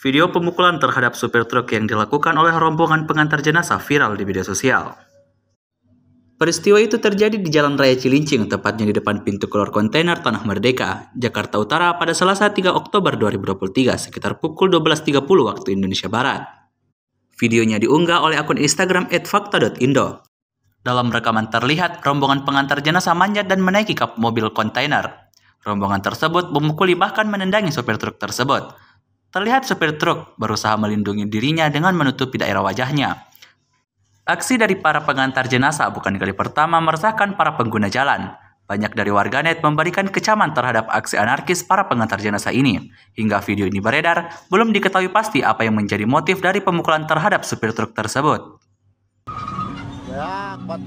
Video pemukulan terhadap supir truk yang dilakukan oleh rombongan pengantar jenazah viral di media sosial. Peristiwa itu terjadi di Jalan Raya Cilincing, tepatnya di depan pintu keluar kontainer Tanah Merdeka, Jakarta Utara pada Selasa 3 Oktober 2023 sekitar pukul 12.30 waktu Indonesia Barat. Videonya diunggah oleh akun Instagram @fakta.indo. Dalam rekaman terlihat, rombongan pengantar jenazah manjat dan menaiki kap mobil kontainer. Rombongan tersebut memukuli bahkan menendangi sopir truk tersebut. Terlihat supir truk berusaha melindungi dirinya dengan menutupi daerah wajahnya. Aksi dari para pengantar jenazah bukan kali pertama meresahkan para pengguna jalan. Banyak dari warganet memberikan kecaman terhadap aksi anarkis para pengantar jenazah ini. Hingga video ini beredar, belum diketahui pasti apa yang menjadi motif dari pemukulan terhadap supir truk tersebut. Ya,